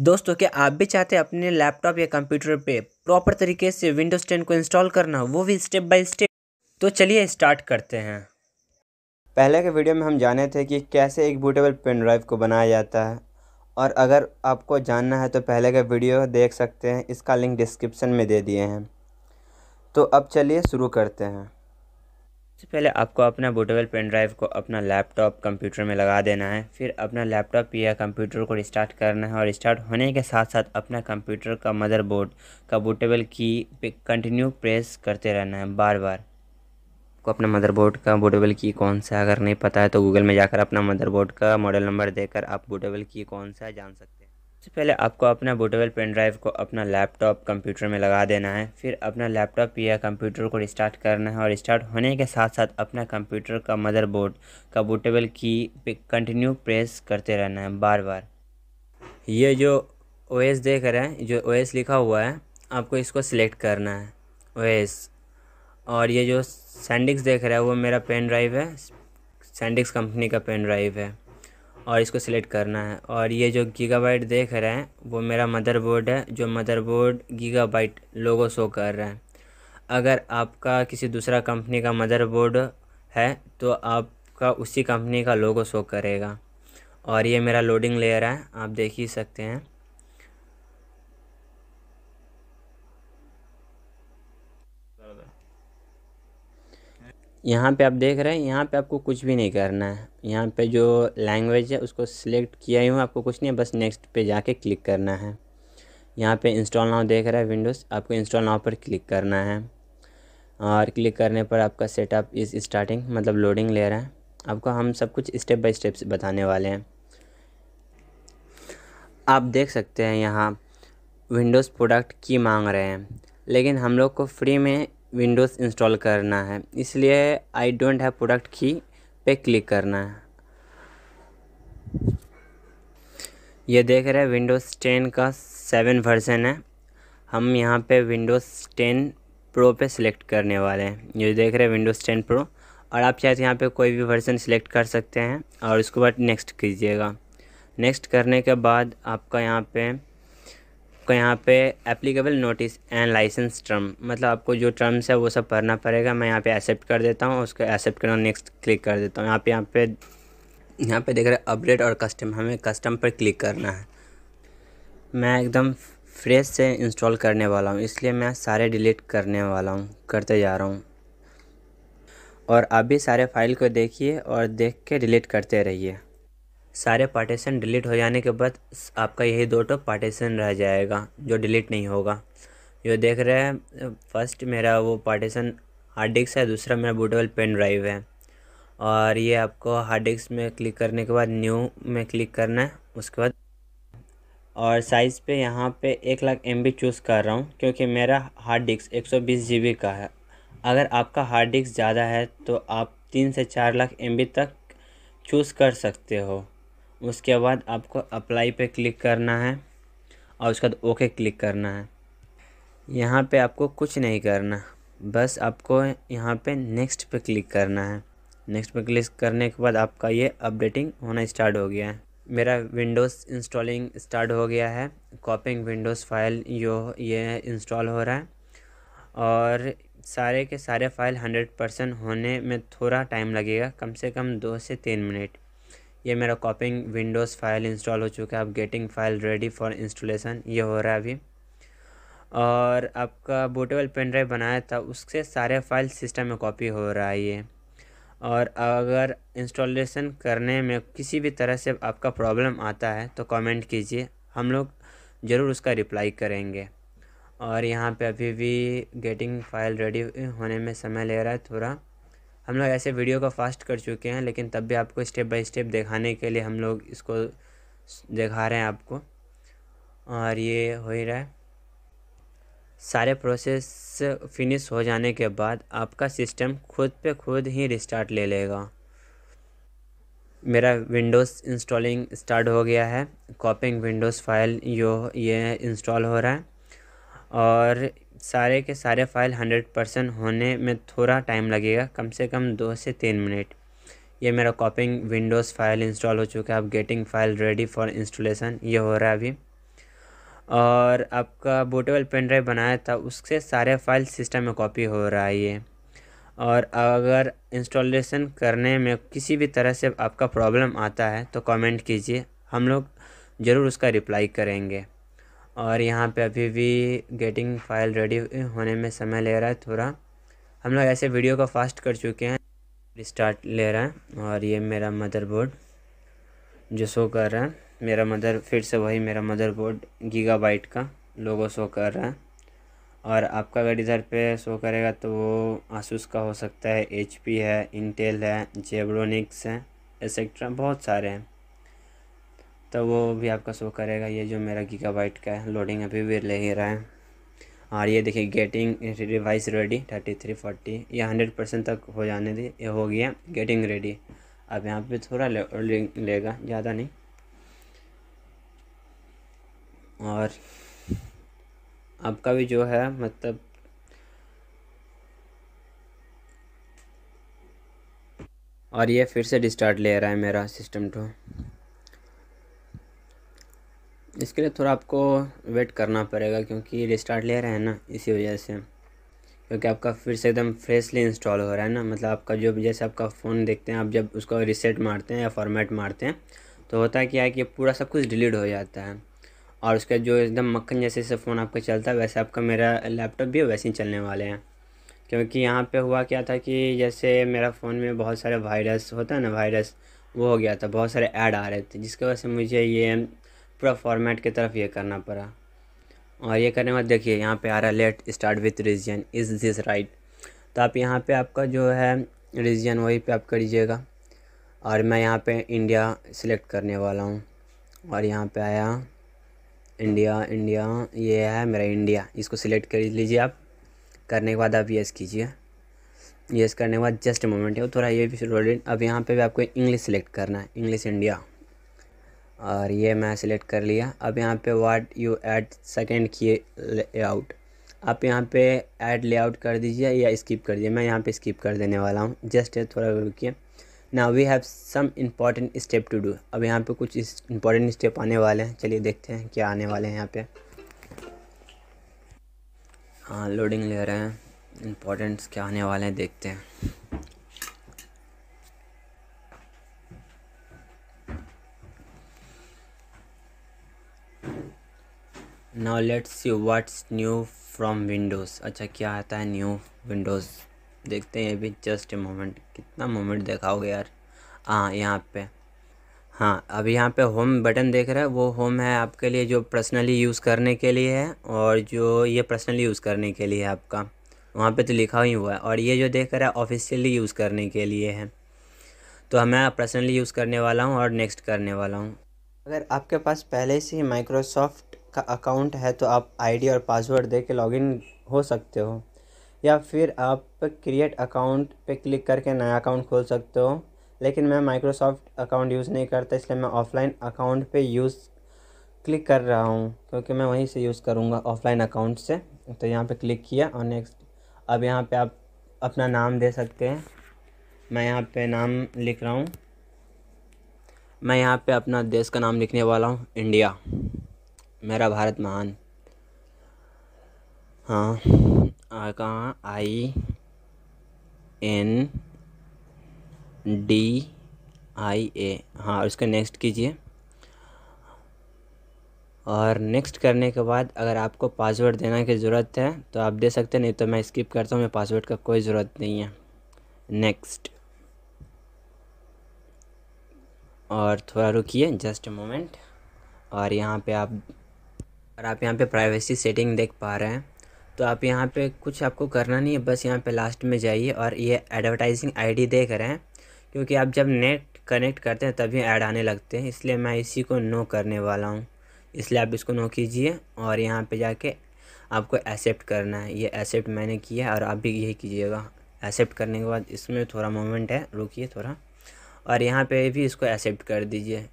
दोस्तों क्या आप भी चाहते हैं अपने लैपटॉप या कंप्यूटर पे प्रॉपर तरीके से विंडोज़ टेन को इंस्टॉल करना वो भी स्टेप बाय स्टेप तो चलिए स्टार्ट करते हैं पहले के वीडियो में हम जाने थे कि कैसे एक बूटेबल पेन ड्राइव को बनाया जाता है और अगर आपको जानना है तो पहले का वीडियो देख सकते हैं इसका लिंक डिस्क्रिप्शन में दे दिए हैं तो अब चलिए शुरू करते हैं सबसे पहले आपको अपना बूटेबल पेन ड्राइव को अपना लैपटॉप कंप्यूटर में लगा देना है फिर अपना लैपटॉप या कंप्यूटर को रिस्टार्ट करना है और स्टार्ट होने के साथ साथ अपना कंप्यूटर का मदरबोर्ड का बूटेबल की कंटिन्यू प्रेस करते रहना है बार बार आपको अपना मदरबोर्ड का बूटेबल की कौन सा अगर नहीं पता है तो गूगल में जाकर अपना मदरबोर्ड का मॉडल नंबर देकर आप बूटेबल की कौन सा जान सकते हैं सबसे पहले आपको अपना बुटेबल पेन ड्राइव को अपना लैपटॉप कंप्यूटर में लगा देना है फिर अपना लैपटॉप या कंप्यूटर को रिस्टार्ट करना है और स्टार्ट होने के साथ साथ अपना कंप्यूटर का मदरबोर्ड का बूटेबल की पे कंटिन्यू प्रेस करते रहना है बार बार ये जो ओ एस देख रहे हैं जो ओ एस लिखा हुआ है आपको इसको सिलेक्ट करना है ओ एस और ये जो सैंडिक्स देख रहा है वो मेरा पेन ड्राइव है सैंडिक्स कंपनी का पेन ड्राइव है और इसको सिलेक्ट करना है और ये जो गीगाबाइट देख रहे हैं वो मेरा मदरबोर्ड है जो मदरबोर्ड गीगाबाइट लोगो शो कर रहा है अगर आपका किसी दूसरा कंपनी का मदरबोर्ड है तो आपका उसी कंपनी का लोगो शो करेगा और ये मेरा लोडिंग लेयर है आप देख ही सकते हैं यहाँ पे आप देख रहे हैं यहाँ पे आपको कुछ भी नहीं करना है यहाँ पे जो लैंग्वेज है उसको सिलेक्ट किया ही हूँ आपको कुछ नहीं है बस नेक्स्ट पे जाके क्लिक करना है यहाँ पे इंस्टॉल नाउ देख रहा है विंडोज़ आपको इंस्टॉल नाउ पर क्लिक करना है और क्लिक करने पर आपका सेटअप इस स्टार्टिंग मतलब लोडिंग ले रहा है आपको हम सब कुछ स्टेप बाई स्टेप बताने वाले हैं आप देख सकते हैं यहाँ विंडोज़ प्रोडक्ट की मांग रहे हैं लेकिन हम लोग को फ्री में विंडोज़ इंस्टॉल करना है इसलिए आई डोंट हैव प्रोडक्ट की पे क्लिक करना है ये देख रहे हैं विंडोज़ टेन का सेवन वर्जन है हम यहाँ पे विंडोज़ टेन प्रो पे सिलेक्ट करने वाले हैं ये देख रहे हैं विंडोज़ टेन प्रो और आप चाहे तो यहाँ पे कोई भी वर्जन सिलेक्ट कर सकते हैं और उसके बाद नेक्स्ट कीजिएगा नेक्स्ट करने के बाद आपका यहाँ पे आपको यहाँ पे applicable notice and licence term मतलब आपको जो टर्म्स है वो सब भरना पड़ेगा मैं यहाँ पे एक्सेप्ट कर देता हूँ उसको एक्सेप्ट करना नेक्स्ट क्लिक कर देता हूँ यहाँ पे यहाँ पे यहाँ पे देख रहे अपडेट और कस्टम हमें कस्टम पर क्लिक करना है मैं एकदम फ्रेश से इंस्टॉल करने वाला हूँ इसलिए मैं सारे डिलीट करने वाला हूँ करते जा रहा हूँ और आप भी सारे फाइल को देखिए और देख के डिलीट करते रहिए सारे पार्टीशन डिलीट हो जाने के बाद आपका यही दो टो पार्टीशन रह जाएगा जो डिलीट नहीं होगा जो देख रहे हैं फर्स्ट मेरा वो पार्टीशन हार्ड डिस्क है दूसरा मेरा बूटेबल पेन ड्राइव है और ये आपको हार्ड डिस्क में क्लिक करने के बाद न्यू में क्लिक करना है उसके बाद और साइज़ पे यहाँ पे एक लाख एम चूज़ कर रहा हूँ क्योंकि मेरा हार्ड डिस्क एक सौ का है अगर आपका हार्ड डिस्क ज़्यादा है तो आप तीन से चार लाख एम तक चूज़ कर सकते हो उसके बाद आपको अप्लाई पे क्लिक करना है और उसके बाद ओके क्लिक करना है यहाँ पे आपको कुछ नहीं करना बस आपको यहाँ पे नेक्स्ट पे क्लिक करना है नेक्स्ट पे क्लिक करने के बाद आपका ये अपडेटिंग होना स्टार्ट हो गया है मेरा विंडोज़ इंस्टॉलिंग स्टार्ट हो गया है कॉपिंग विंडोज़ फाइल यो ये इंस्टॉल हो रहा है और सारे के सारे फाइल हंड्रेड परसेंट होने में थोड़ा टाइम लगेगा कम से कम दो से तीन मिनट ये मेरा कॉपिंग विंडोज़ फाइल इंस्टॉल हो चुका है अब getting file ready for installation ये हो रहा है अभी और आपका बोटेबल पेन ड्राइव बनाया था उससे सारे फाइल सिस्टम में कॉपी हो रहा है ये और अगर इंस्टॉलेशन करने में किसी भी तरह से आपका प्रॉब्लम आता है तो कमेंट कीजिए हम लोग ज़रूर उसका रिप्लाई करेंगे और यहाँ पे अभी भी गेटिंग फाइल रेडी होने में समय ले रहा है थोड़ा हम लोग ऐसे वीडियो को फास्ट कर चुके हैं लेकिन तब भी आपको स्टेप बाय स्टेप दिखाने के लिए हम लोग इसको दिखा रहे हैं आपको और ये हो ही रहा है सारे प्रोसेस फिनिश हो जाने के बाद आपका सिस्टम खुद पे खुद ही रिस्टार्ट ले लेगा मेरा विंडोज़ इंस्टॉलिंग स्टार्ट हो गया है कॉपिंग विंडोज़ फाइल यो ये इंस्टॉल हो रहा है और सारे के सारे फ़ाइल हंड्रेड परसेंट होने में थोड़ा टाइम लगेगा कम से कम दो से तीन मिनट ये मेरा कॉपिंग विंडोज़ फ़ाइल इंस्टॉल हो चुका है अब getting file ready for installation ये हो रहा है अभी और आपका बोटेबल पेन ड्राइव बनाया था उससे सारे फाइल सिस्टम में कॉपी हो रहा है ये और अगर इंस्टॉलेशन करने में किसी भी तरह से आपका प्रॉब्लम आता है तो कमेंट कीजिए हम लोग ज़रूर उसका रिप्लाई करेंगे और यहाँ पे अभी भी गेटिंग फाइल रेडी होने में समय ले रहा है थोड़ा हम लोग ऐसे वीडियो को फास्ट कर चुके हैं रिस्टार्ट ले रहा है और ये मेरा मदरबोर्ड जो शो कर रहा है मेरा मदर फिर से वही मेरा मदरबोर्ड गीगाबाइट का लोगो शो कर रहा है और आपका अगर इधर पे शो करेगा तो वो आसूस का हो सकता है एच है इंटेल है जेबडोनिक्स है एक्सेट्रा बहुत सारे हैं तो वो भी आपका शो करेगा ये जो मेरा गीगा का है लोडिंग अभी भी ले ही रहा है और ये देखिए getting revise ready thirty three forty या हंड्रेड परसेंट तक हो जाने दी ये हो गया गेटिंग रेडी अब यहाँ पे थोड़ा ले, ले, लेगा ज़्यादा नहीं और आपका भी जो है मतलब और ये फिर से डिस्टार्ट ले रहा है मेरा सिस्टम टू इसके लिए थोड़ा आपको वेट करना पड़ेगा क्योंकि रिस्टार्ट ले रहे हैं ना इसी वजह से क्योंकि आपका फिर से एकदम फ्रेशली इंस्टॉल हो रहा है ना मतलब आपका जो जैसे आपका फ़ोन देखते हैं आप जब उसको रिसेट मारते हैं या फॉर्मेट मारते हैं तो होता क्या है कि पूरा सब कुछ डिलीट हो जाता है और उसका जो एकदम मक्खन जैसे जैसे फ़ोन आपका चलता है वैसे आपका मेरा लैपटॉप भी वैसे ही चलने वाले हैं क्योंकि यहाँ पे हुआ क्या था कि जैसे मेरा फ़ोन में बहुत सारे वायरस होता है ना वायरस वो हो गया था बहुत सारे ऐड आ रहे थे जिसकी वजह से मुझे ये पूरा फॉर्मेट की तरफ ये करना पड़ा और ये करने के बाद देखिए यहाँ पे आ रहा है let start with region is this right तो आप यहाँ पे आपका जो है रीजन वही पे आप लीजिएगा और मैं यहाँ पे इंडिया सिलेक्ट करने वाला हूँ और यहाँ पे आया इंडिया इंडिया ये है मेरा इंडिया इसको सिलेक्ट कर लीजिए आप करने के बाद आप येस कीजिए येस करने के बाद जस्ट मोमेंट है थोड़ा ये भी अब यहाँ पर भी आपको इंग्लिश सिलेक्ट करना है इंग्लिश इंडिया और ये मैं सिलेक्ट कर लिया अब यहाँ पे वाट यू ऐड सेकेंड किए लेआउट आप यहाँ पे ऐड लेआउट कर दीजिए या स्किप कर दीजिए मैं यहाँ पे स्किप कर देने वाला हूँ जस्ट थोड़ा रुकिए ना we have some important step to do अब यहाँ पे कुछ इम्पॉर्टेंट स्टेप आने वाले हैं चलिए देखते हैं क्या आने वाले हैं यहाँ पे हाँ लोडिंग ले रहे हैं इम्पोर्टेंट्स क्या आने वाले हैं देखते हैं now let's see what's new from Windows अच्छा क्या आता है न्यू विंडोज़ देखते हैं अभी जस्ट ए मोमेंट कितना मोमेंट देखाओगे यार हाँ यहाँ पे हाँ अब यहाँ पे होम बटन देख रहे हैं वो होम है आपके लिए जो पर्सनली यूज़ करने के लिए है और जो ये पर्सनली यूज़ करने के लिए है आपका वहाँ पे तो लिखा ही हुआ है और ये जो देख रहा है ऑफिशियली यूज़ करने के लिए है तो हमें पर्सनली यूज़ करने वाला हूँ और नेक्स्ट करने वाला हूँ अगर आपके पास पहले से ही माइक्रोसॉफ्ट का अकाउंट है तो आप आईडी और पासवर्ड दे के लॉगिन हो सकते हो या फिर आप क्रिएट अकाउंट पे क्लिक करके नया अकाउंट खोल सकते हो लेकिन मैं माइक्रोसॉफ्ट अकाउंट यूज़ नहीं करता इसलिए मैं ऑफ़लाइन अकाउंट पे यूज़ क्लिक कर रहा हूँ क्योंकि मैं वहीं से यूज़ करूँगा ऑफ़लाइन अकाउंट से तो यहाँ पे क्लिक किया और नेक्स्ट अब यहाँ पे आप अपना नाम दे सकते हैं मैं यहाँ पे नाम लिख रहा हूँ मैं यहाँ पे अपना देश का नाम लिखने वाला हूँ इंडिया मेरा भारत महान हाँ कहाँ आई एन डी आई ए हाँ और नेक्स्ट कीजिए और नेक्स्ट करने के बाद अगर आपको पासवर्ड देने की ज़रूरत है तो आप दे सकते हैं नहीं तो मैं स्किप करता हूँ मैं पासवर्ड का कोई ज़रूरत नहीं है नेक्स्ट और थोड़ा रुकिए जस्ट मोमेंट और यहाँ पे आप और आप यहाँ पे प्राइवेसी सेटिंग देख पा रहे हैं तो आप यहाँ पे कुछ आपको करना नहीं है बस यहाँ पे लास्ट में जाइए और ये एडवर्टाइजिंग आईडी देख रहे हैं क्योंकि आप जब नेट कनेक्ट करते हैं तभी ऐड आने लगते हैं इसलिए मैं इसी को नो करने वाला हूँ इसलिए आप इसको नो कीजिए और यहाँ पे जाके आपको एक्सेप्ट करना है ये एक्सेप्ट मैंने किया और आप भी यही कीजिएगा एक्सेप्ट करने के बाद इसमें थोड़ा मोमेंट है रुकी थोड़ा और यहाँ पे भी इसको एक्सेप्ट कर दीजिए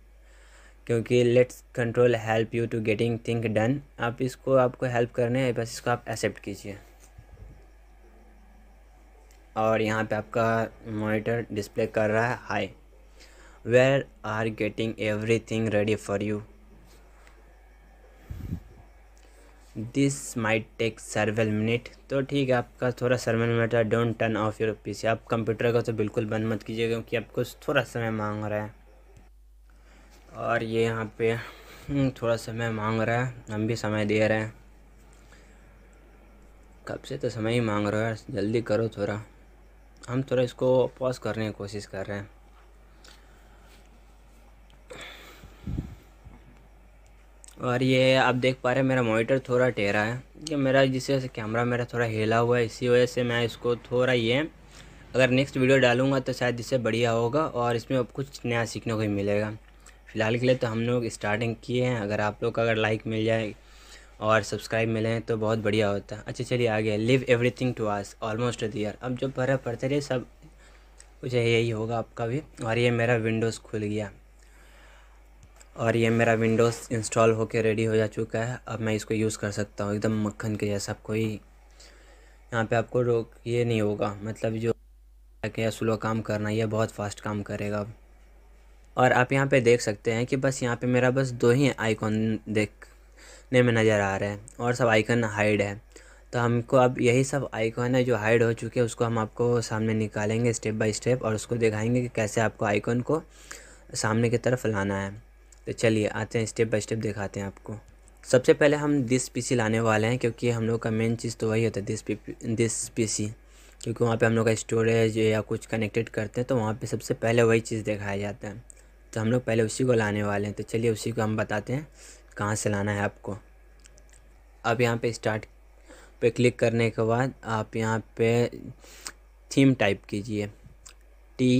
क्योंकि let's control help you to getting think done आप इसको आपको हेल्प करने है बस इसको आप एक्सेप्ट कीजिए और यहाँ पे आपका मॉनिटर डिस्प्ले कर रहा है hi where are getting everything ready for you this might take several minute तो ठीक है आपका थोड़ा सर्वेल मिनट है don't turn off your PC आप कंप्यूटर का तो बिल्कुल बंद मत कीजिएगा क्योंकि आपको थोड़ा समय मांग रहा है और ये यहाँ पे हम्म, थोड़ा समय मांग रहा है हम भी समय दे रहे हैं कब से तो समय ही मांग रहा है जल्दी करो थोड़ा हम थोड़ा इसको पॉज करने की कोशिश कर रहे हैं और ये आप देख पा रहे हैं मेरा मॉनिटर थोड़ा टेरा है ये मेरा जिस वजह से कैमरा मेरा थोड़ा हिला हुआ है इसी वजह से मैं इसको थोड़ा ये अगर नेक्स्ट वीडियो डालूंगा तो शायद इससे बढ़िया होगा और इसमें अब कुछ नया सीखने को ही मिलेगा फ़िलहाल के लिए तो हम लोग स्टार्टिंग किए हैं अगर आप लोग का अगर लाइक मिल जाए और सब्सक्राइब मिले तो बहुत बढ़िया होता है अच्छा चलिए आगे leave everything to us almost there अब जब भरा पढ़ते रहे सब कुछ यही होगा आपका भी और ये मेरा विंडोज़ खुल गया और ये मेरा विंडोज़ इंस्टॉल होकर रेडी हो जा चुका है अब मैं इसको यूज़ कर सकता हूँ एकदम मक्खन के जैसा कोई यहाँ पे आपको रोक ये नहीं होगा मतलब जो क्या स्लो काम करना यह बहुत फास्ट काम करेगा अब और आप यहाँ पे देख सकते हैं कि बस यहाँ पे मेरा बस दो ही आइकॉन देखने में नज़र आ रहा है और सब आइकन हाइड है तो हमको अब यही सब आइकॉन है जो हाइड हो चुके हैं उसको हम आपको सामने निकालेंगे स्टेप बाय स्टेप और उसको दिखाएंगे कि कैसे आपको आइकॉन को सामने की तरफ लाना है तो चलिए आते हैं स्टेप बाय स्टेप दिखाते हैं आपको सबसे पहले हम दिस पीसी लाने वाले हैं क्योंकि हम लोग का मेन चीज़ तो वही होता है दिस पी दिस पीसी क्योंकि वहाँ पे हम लोग का स्टोरेज या कुछ कनेक्टेड करते हैं तो वहाँ पे सबसे पहले वही चीज़ दिखाया जाता है तो हम लोग पहले उसी को लाने वाले हैं तो चलिए उसी को हम बताते हैं कहाँ से लाना है आपको अब यहाँ पे स्टार्ट पे क्लिक करने के बाद आप यहाँ पे थीम टाइप कीजिए टी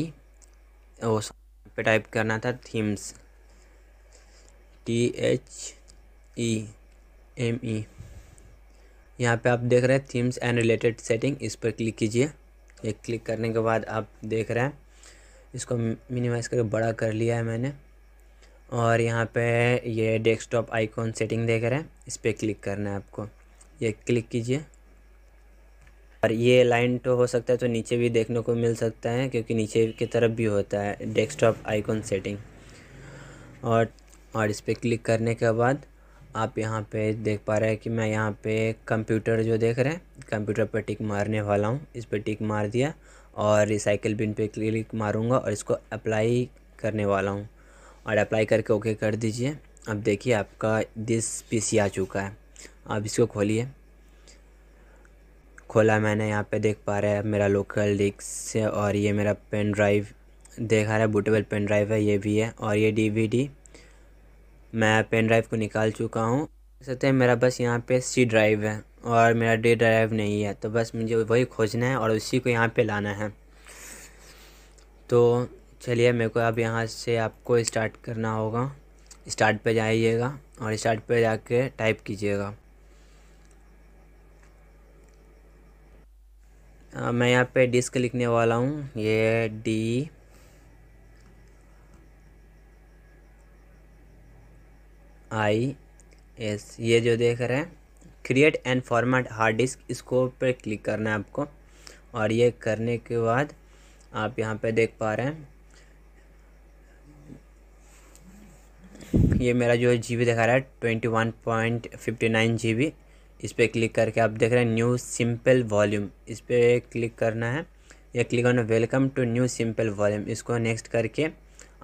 ओ पे टाइप करना था themes T H E M E यहाँ पे आप देख रहे हैं थीम्स एंड रिलेटेड सेटिंग इस पर क्लिक कीजिए एक क्लिक करने के बाद आप देख रहे हैं इसको मिनिमाइज़ करके बड़ा कर लिया है मैंने और यहाँ पे ये डेस्कटॉप आइकॉन सेटिंग देख रहे हैं इस पर क्लिक करना है आपको ये क्लिक कीजिए और ये लाइन तो हो सकता है तो नीचे भी देखने को मिल सकता है क्योंकि नीचे की तरफ भी होता है डेस्कटॉप आइकॉन सेटिंग और और इस पर क्लिक करने के बाद आप यहाँ पे देख पा रहे हैं कि मैं यहाँ पे कंप्यूटर जो देख रहे हैं कंप्यूटर पर टिक मारने वाला हूँ इस पर टिक मार दिया और रिसाइकिल बिन पे क्लिक मारूंगा और इसको अप्लाई करने वाला हूँ और अप्लाई करके ओके कर दीजिए अब देखिए आपका दिस पी सी आ चुका है अब इसको खोलिए खोला मैंने यहाँ पे देख पा रहा है मेरा लोकल डिस्क और ये मेरा पेन ड्राइव देखा रहा है बूटेबल पेन ड्राइव है ये भी है और ये डीवीडी मैं पेन ड्राइव को निकाल चुका हूँ सकते हैं मेरा बस यहाँ पे सी ड्राइव है और मेरा डे ड्राइव नहीं है तो बस मुझे वही खोजना है और उसी को यहाँ पे लाना है तो चलिए मेरे को अब यहाँ से आपको स्टार्ट करना होगा स्टार्ट पे जाइएगा और स्टार्ट पे जाके टाइप कीजिएगा मैं यहाँ पे डिस्क लिखने वाला हूँ ये डी आई एस ये जो देख रहे हैं create and format hard disk इसको पर क्लिक करना है आपको और ये करने के बाद आप यहाँ पे देख पा रहे हैं ये मेरा जो है जी दिखा रहा है twenty one point fifty nine G B इस पर क्लिक करके आप देख रहे हैं न्यू सिंपल वॉल्यूम इस पर क्लिक करना है या क्लिक करना welcome to new simple volume इसको नेक्स्ट करके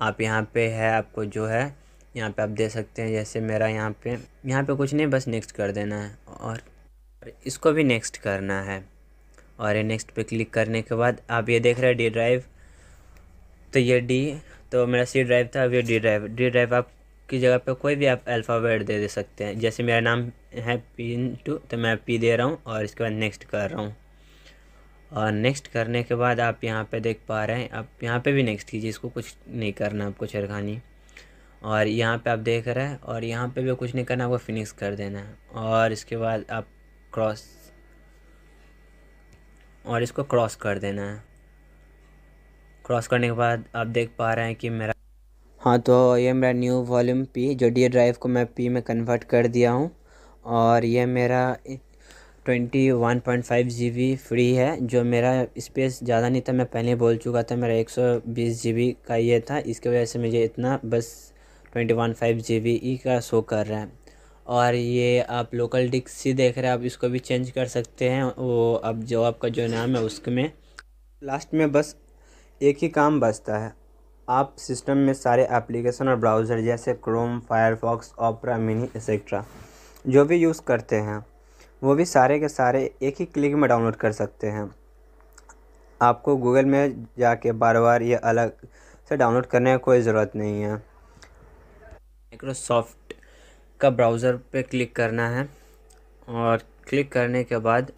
आप यहाँ पे है आपको जो है यहाँ पे आप दे सकते हैं जैसे मेरा यहाँ पे यहाँ पे कुछ नहीं बस नेक्स्ट कर देना है और इसको भी नेक्स्ट करना है और ये नेक्स्ट पे क्लिक करने के बाद आप ये देख रहे हैं डी ड्राइव तो ये डी तो मेरा सी ड्राइव था अब ये डी ड्राइव डी ड्राइव आप की जगह पे कोई भी आप अल्फ़ाबेट दे दे सकते हैं जैसे मेरा नाम है पी टू तो मैं पी दे रहा हूँ और इसके बाद नेक्स्ट कर रहा हूँ और नेक्स्ट करने के बाद आप यहाँ पे देख पा रहे हैं आप यहाँ पे भी नेक्स्ट कीजिए इसको कुछ नहीं करना आपको छेड़खानी और यहाँ पे आप देख रहे हैं और यहाँ पे भी कुछ नहीं करना आपको फिनिक्स कर देना है और इसके बाद आप क्रॉस और इसको क्रॉस कर देना है क्रॉस करने के बाद आप देख पा रहे हैं कि मेरा हाँ तो ये मेरा न्यू वॉल्यूम पी जो डी ड्राइव को मैं पी में कन्वर्ट कर दिया हूँ और ये मेरा twenty one point five G B free है जो मेरा स्पेस ज़्यादा नहीं था मैं पहले बोल चुका था मेरा एक सौ बीस जी बी का ये था इसकी वजह से मुझे इतना बस twenty one five G B E का शो कर रहा है और ये आप लोकल डिक्सी देख रहे हैं आप इसको भी चेंज कर सकते हैं वो अब जो आपका जो नाम है उसमें लास्ट में बस एक ही काम बचता है आप सिस्टम में सारे एप्लीकेशन और ब्राउज़र जैसे Chrome Firefox Opera Mini etcetera जो भी यूज़ करते हैं वो भी सारे के सारे एक ही क्लिक में डाउनलोड कर सकते हैं आपको गूगल में जाके बार बार ये अलग से डाउनलोड करने की कोई ज़रूरत नहीं है माइक्रोसॉफ्ट का ब्राउज़र पे क्लिक करना है और क्लिक करने के बाद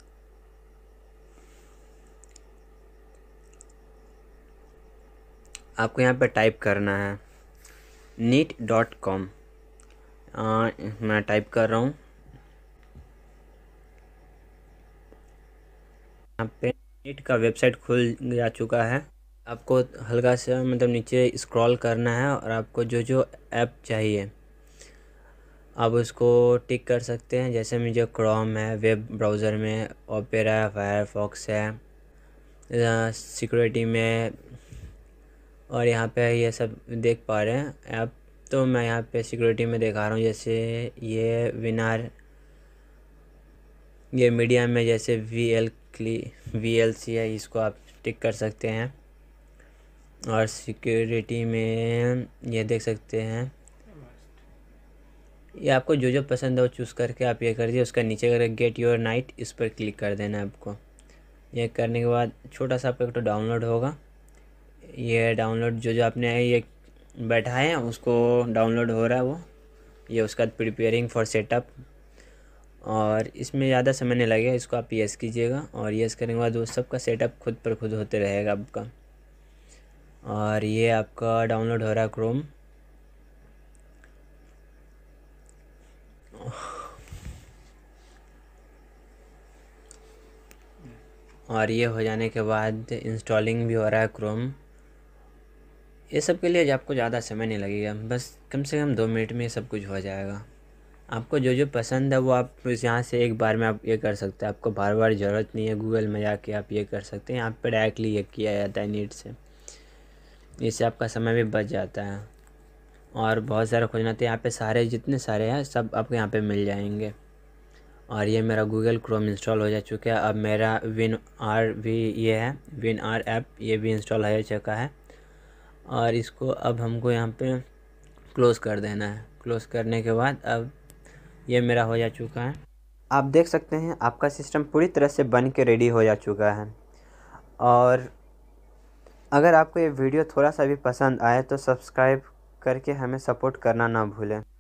आपको यहाँ पे टाइप करना है नीट डॉट कॉम मैं टाइप कर रहा हूँ यहाँ पे नीट का वेबसाइट खुल जा चुका है आपको हल्का सा मतलब नीचे स्क्रॉल करना है और आपको जो जो ऐप चाहिए आप उसको टिक कर सकते हैं जैसे मुझे क्रोम है वेब ब्राउज़र में ओपेरा है फायरफॉक्स है सिक्योरिटी में और यहाँ पे ये सब देख पा रहे हैं ऐप तो मैं यहाँ पे सिक्योरिटी में दिखा रहा हूँ जैसे ये विनार ये मीडिया में जैसे वी एल क्ली वी एल सी है इसको आप टिक कर सकते हैं और सिक्योरिटी में ये देख सकते हैं ये आपको जो जो पसंद है वो चूज़ करके आप ये कर दिए उसका नीचे अगर गेट योर नाइट इस पर क्लिक कर देना है आपको ये करने के बाद छोटा सा आपका एक तो डाउनलोड होगा ये डाउनलोड जो जो आपने ये बैठाए उसको डाउनलोड हो रहा है वो ये उसका प्रिपेयरिंग फॉर सेटअप और इसमें ज़्यादा समय नहीं लगेगा इसको आप यस कीजिएगा और यस करने के बाद वो सबका सेटअप खुद पर खुद होते रहेगा आपका और ये आपका डाउनलोड हो रहा है क्रोम और ये हो जाने के बाद इंस्टॉलिंग भी हो रहा है क्रोम ये सब के लिए आपको ज़्यादा समय नहीं लगेगा बस कम से कम दो मिनट में ये सब कुछ हो जाएगा आपको जो जो पसंद है वो आप यहाँ से एक बार में आप ये कर सकते हैं आपको बार बार ज़रूरत नहीं है गूगल में जाके आप ये कर सकते हैं यहाँ पर डायरेक्टली ये किया जाता है नीट से इससे आपका समय भी बच जाता है और बहुत सारा खोजना तो यहाँ पे सारे जितने सारे हैं सब आपको यहाँ पे मिल जाएंगे और ये मेरा गूगल क्रोम इंस्टॉल हो जा चुका है अब मेरा विन आर भी ये है विन आर ऐप ये भी इंस्टॉल हो चुका है और इसको अब हमको यहाँ पे क्लोज़ कर देना है क्लोज़ करने के बाद अब ये मेरा हो जा चुका है आप देख सकते हैं आपका सिस्टम पूरी तरह से बन के रेडी हो जा चुका है और अगर आपको ये वीडियो थोड़ा सा भी पसंद आए तो सब्सक्राइब करके हमें सपोर्ट करना ना भूलें